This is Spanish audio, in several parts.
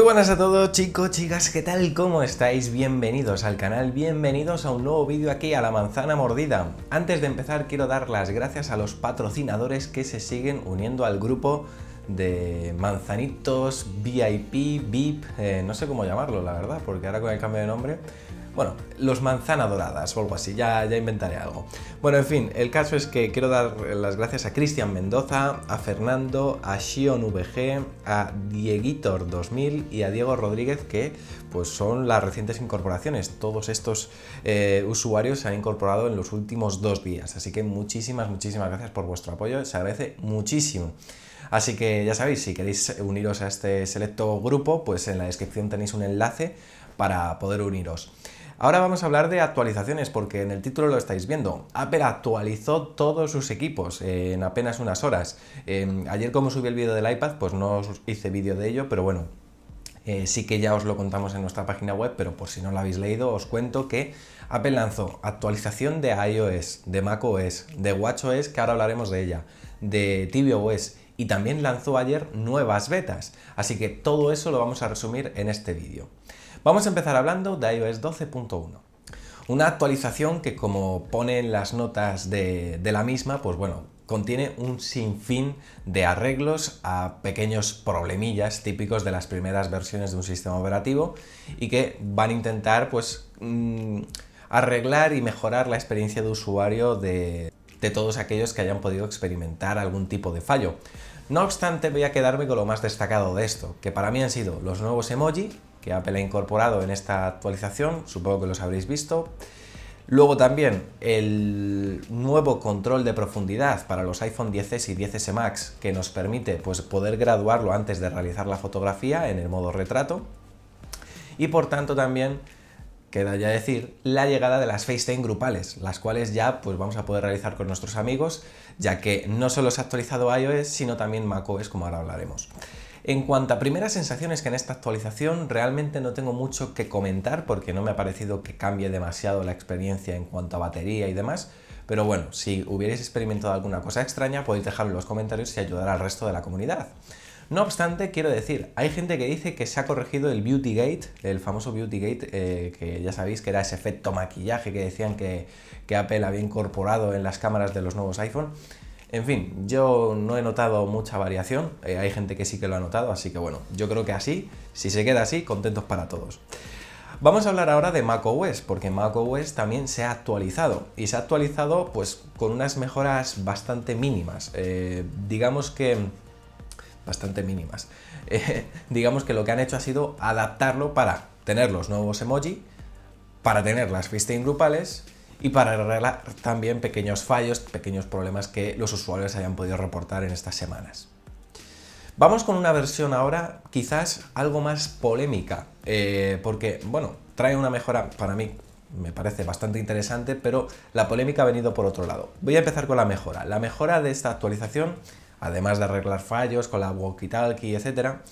Muy buenas a todos chicos, chicas, ¿qué tal? ¿Cómo estáis? Bienvenidos al canal, bienvenidos a un nuevo vídeo aquí a La Manzana Mordida. Antes de empezar quiero dar las gracias a los patrocinadores que se siguen uniendo al grupo de manzanitos, VIP, VIP, eh, no sé cómo llamarlo la verdad, porque ahora con el cambio de nombre bueno, los manzana doradas o algo así, ya, ya inventaré algo. Bueno, en fin, el caso es que quiero dar las gracias a Cristian Mendoza, a Fernando, a XionVG, a Dieguitor2000 y a Diego Rodríguez, que pues son las recientes incorporaciones. Todos estos eh, usuarios se han incorporado en los últimos dos días, así que muchísimas, muchísimas gracias por vuestro apoyo, se agradece muchísimo. Así que ya sabéis, si queréis uniros a este selecto grupo, pues en la descripción tenéis un enlace para poder uniros. Ahora vamos a hablar de actualizaciones porque en el título lo estáis viendo. Apple actualizó todos sus equipos en apenas unas horas. Em, ayer como subí el vídeo del iPad, pues no os hice vídeo de ello, pero bueno, eh, sí que ya os lo contamos en nuestra página web, pero por si no lo habéis leído, os cuento que Apple lanzó actualización de iOS, de macOS, de WatchOS, que ahora hablaremos de ella, de tvOS y también lanzó ayer nuevas betas. Así que todo eso lo vamos a resumir en este vídeo. Vamos a empezar hablando de iOS 12.1. Una actualización que, como ponen las notas de, la misma, pues bueno, contiene un sinfín de arreglos a pequeños problemillas típicos de las primeras versiones de un sistema operativo y que van a intentar pues mm, arreglar y mejorar la experiencia de usuario de, de todos aquellos que hayan podido experimentar algún tipo de fallo. No obstante, voy a quedarme con lo más destacado de esto, que para mí han sido los nuevos emoji, que Apple ha incorporado en esta actualización, supongo que los habréis visto. Luego también el nuevo control de profundidad para los iPhone 10s y 10s Max que nos permite pues, poder graduarlo antes de realizar la fotografía en el modo retrato. Y por tanto también queda ya decir la llegada de las FaceTime grupales, las cuales ya pues, vamos a poder realizar con nuestros amigos, ya que no solo se ha actualizado iOS, sino también macOS, como ahora hablaremos. En cuanto a primeras sensaciones que en esta actualización realmente no tengo mucho que comentar porque no me ha parecido que cambie demasiado la experiencia en cuanto a batería y demás, pero bueno, si hubierais experimentado alguna cosa extraña podéis dejarlo en los comentarios y ayudar al resto de la comunidad. No obstante, quiero decir, hay gente que dice que se ha corregido el Beauty Gate, el famoso Beauty Gate, eh, que ya sabéis que era ese efecto maquillaje que decían que, que Apple había incorporado en las cámaras de los nuevos iPhone. En fin, yo no he notado mucha variación, eh, hay gente que sí que lo ha notado, así que bueno, yo creo que así, si se queda así, contentos para todos. Vamos a hablar ahora de macOS, porque macOS también se ha actualizado y se ha actualizado pues con unas mejoras bastante mínimas, eh, digamos que bastante mínimas. Eh, digamos que lo que han hecho ha sido adaptarlo para tener los nuevos emoji, para tener las fisting grupales y para arreglar también pequeños fallos, pequeños problemas que los usuarios hayan podido reportar en estas semanas. Vamos con una versión ahora quizás algo más polémica, eh, porque bueno, trae una mejora para mí me parece bastante interesante, pero la polémica ha venido por otro lado. Voy a empezar con la mejora. La mejora de esta actualización, además de arreglar fallos con la walkie-talkie, etcétera,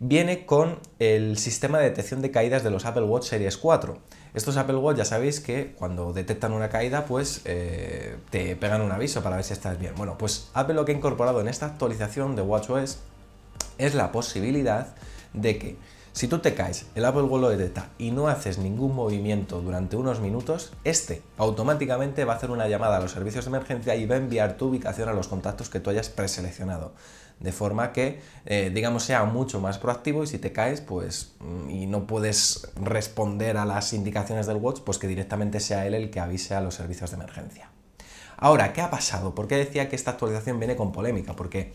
viene con el sistema de detección de caídas de los Apple Watch Series 4. Estos Apple Watch ya sabéis que cuando detectan una caída pues eh, te pegan un aviso para ver si estás bien. Bueno, pues Apple lo que ha incorporado en esta actualización de WatchOS es la posibilidad de que si tú te caes, el Apple lo detecta y no haces ningún movimiento durante unos minutos, este automáticamente va a hacer una llamada a los servicios de emergencia y va a enviar tu ubicación a los contactos que tú hayas preseleccionado. De forma que, eh, digamos, sea mucho más proactivo y si te caes, pues, mm, y no puedes responder a las indicaciones del watch, pues que directamente sea él el que avise a los servicios de emergencia. Ahora, ¿qué ha pasado? ¿Por qué decía que esta actualización viene con polémica? Porque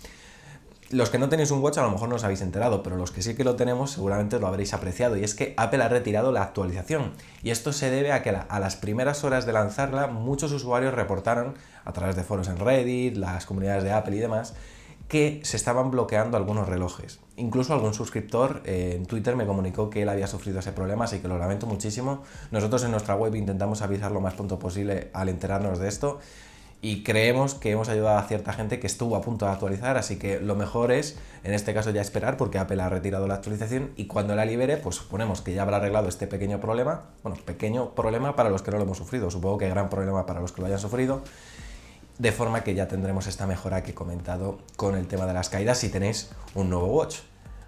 los que no tenéis un watch a lo mejor no os habéis enterado, pero los que sí que lo tenemos seguramente lo habréis apreciado, y es que Apple ha retirado la actualización, y esto se debe a que a las primeras horas de lanzarla muchos usuarios reportaron, a través de foros en Reddit, las comunidades de Apple y demás, que se estaban bloqueando algunos relojes. Incluso algún suscriptor eh, en Twitter me comunicó que él había sufrido ese problema, así que lo lamento muchísimo. Nosotros en nuestra web intentamos avisar lo más pronto posible al enterarnos de esto, y creemos que hemos ayudado a cierta gente que estuvo a punto de actualizar, así que lo mejor es, en este caso, ya esperar porque Apple ha retirado la actualización y cuando la libere, pues suponemos que ya habrá arreglado este pequeño problema, bueno, pequeño problema para los que no lo hemos sufrido, supongo que gran problema para los que lo hayan sufrido, de forma que ya tendremos esta mejora que he comentado con el tema de las caídas si tenéis un nuevo watch.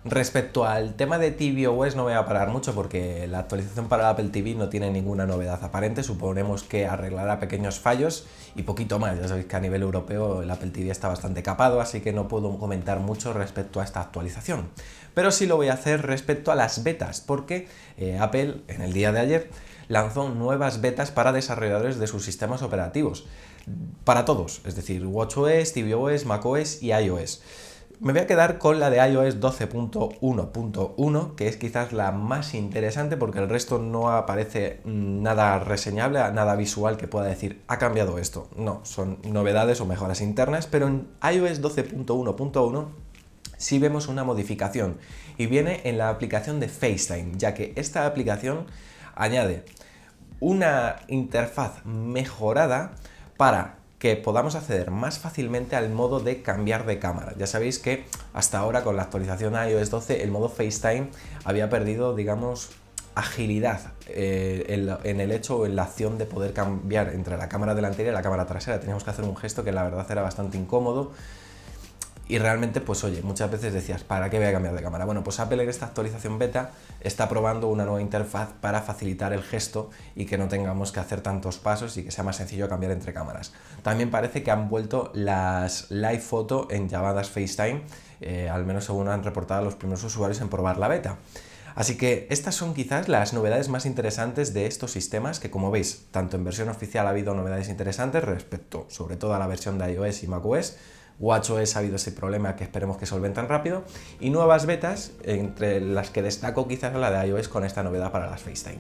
Respecto al tema de tvOS no voy a parar mucho porque la actualización para Apple TV no tiene ninguna novedad aparente, suponemos que arreglará pequeños fallos y poquito más, ya sabéis que a nivel europeo el Apple TV está bastante capado, así que no puedo comentar mucho respecto a esta actualización. Pero sí lo voy a hacer respecto a las betas, porque eh, Apple en el día de ayer lanzó nuevas betas para desarrolladores de sus sistemas operativos, para todos, es decir, WatchOS, tvOS, macOS y iOS. Me voy a quedar con la de iOS 12.1.1, que es quizás la más interesante porque el resto no aparece mm, nada reseñable, nada visual que pueda decir, ha cambiado esto. No, son novedades o mejoras internas, pero en iOS 12.1.1 sí vemos una modificación y viene en la aplicación de FaceTime, ya que esta aplicación añade una interfaz mejorada para que podamos acceder más fácilmente al modo de cambiar de cámara. Ya sabéis que hasta ahora con la actualización de iOS 12 el modo FaceTime había perdido, digamos, agilidad eh, en, en, el hecho o en la acción de poder cambiar entre la cámara delantera y la cámara trasera. Teníamos que hacer un gesto que la verdad era bastante incómodo. Y realmente, pues oye, muchas veces decías, ¿para qué voy a cambiar de cámara? Bueno, pues Apple en esta actualización beta está probando una nueva interfaz para facilitar el gesto y que no tengamos que hacer tantos pasos y que sea más sencillo cambiar entre cámaras. También parece que han vuelto las live photo en llamadas FaceTime, eh, al menos según han reportado los primeros usuarios en probar la beta. Así que estas son quizás las novedades más interesantes de estos sistemas que como veis, tanto en versión oficial ha habido novedades interesantes respecto sobre todo a la versión de iOS y macOS, WatchOS ha habido ese problema que esperemos que tan rápido, y nuevas betas, entre las que destaco quizás la de iOS con esta novedad para las FaceTime.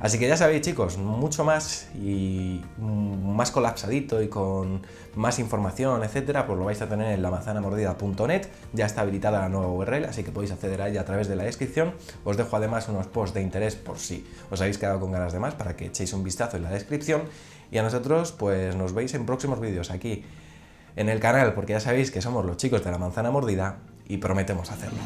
Así que ya sabéis chicos, mucho más y mm, más colapsadito y con más información, etcétera, pues lo vais a tener en lamazanamordida.net, ya está habilitada la nueva URL, así que podéis acceder a ella a través de la descripción. Os dejo además unos posts de interés por si os habéis quedado con ganas de más para que echéis un vistazo en la descripción y a nosotros pues nos veis en próximos vídeos aquí en el canal porque ya sabéis que somos los chicos de la manzana mordida y prometemos hacerlo.